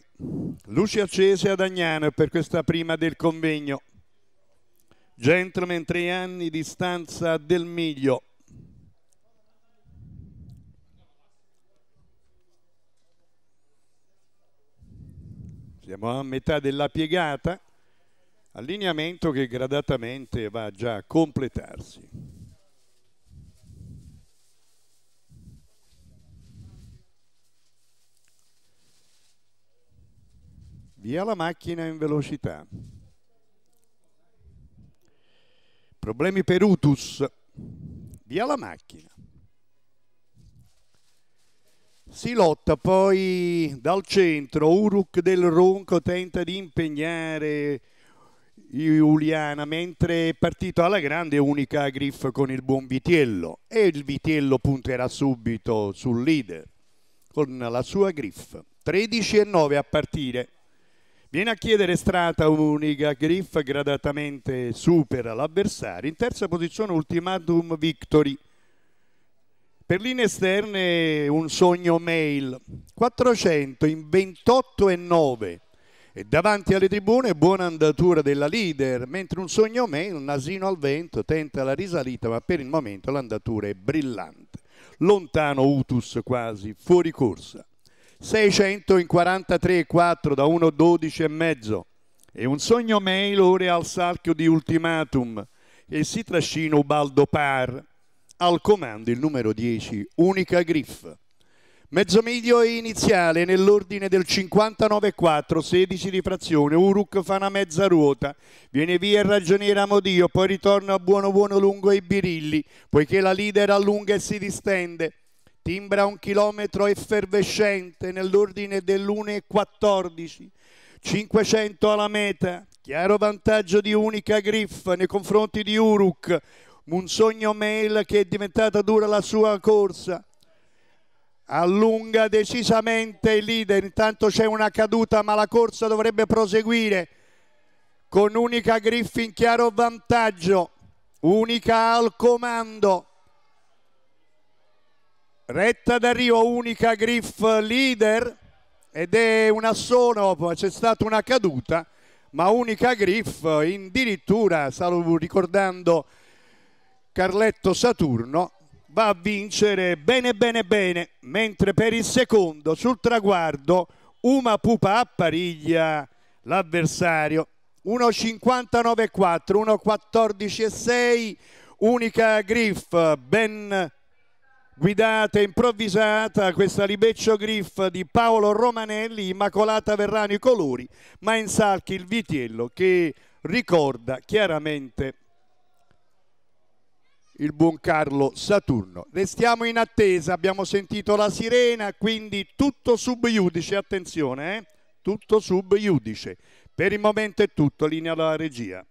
Ferri. Luci accese ad Agnano per questa prima del convegno. Gentleman tre anni di stanza del miglio. Siamo a metà della piegata, allineamento che gradatamente va già a completarsi. Via la macchina in velocità. Problemi per Utus. Via la macchina. Si lotta poi dal centro, Uruk del Ronco tenta di impegnare Giuliana, mentre è partito alla grande unica Griff con il buon Vitiello e il Vitiello punterà subito sul leader con la sua Griff. 13 e 9 a partire. Viene a chiedere strata unica, Griff gradatamente supera l'avversario. In terza posizione ultimatum victory. Per linee esterne un sogno mail, 400 in 28 e 9. E davanti alle tribune buona andatura della leader, mentre un sogno mail, nasino al vento, tenta la risalita, ma per il momento l'andatura è brillante. Lontano Utus quasi, fuori corsa. 600 in 43,4 da 1,12,5 e un sogno mail ora al salchio di ultimatum e si trascina Ubaldo Par al comando il numero 10 Unica Griff medio e iniziale nell'ordine del 59,4 16 di frazione Uruk fa una mezza ruota viene via il ragioniere Amodio poi ritorna a buono buono lungo i birilli poiché la leader allunga e si distende timbra un chilometro effervescente nell'ordine dell'1,14, 500 alla meta, chiaro vantaggio di unica griff nei confronti di Uruk, un sogno Mail che è diventata dura la sua corsa, allunga decisamente il leader, intanto c'è una caduta ma la corsa dovrebbe proseguire con unica griff in chiaro vantaggio, unica al comando Retta d'arrivo unica Griff leader ed è un assono, c'è stata una caduta, ma unica Griff addirittura, stavo ricordando Carletto Saturno, va a vincere bene bene bene, mentre per il secondo sul traguardo Uma Pupa appariglia l'avversario. 1.59.4, 1.14.6, unica Griff, ben guidata improvvisata questa libeccio griff di Paolo Romanelli immacolata verranno i colori ma in salchi il vitiello che ricorda chiaramente il buon Carlo Saturno restiamo in attesa abbiamo sentito la sirena quindi tutto sub iudice attenzione eh? tutto sub iudice per il momento è tutto linea alla regia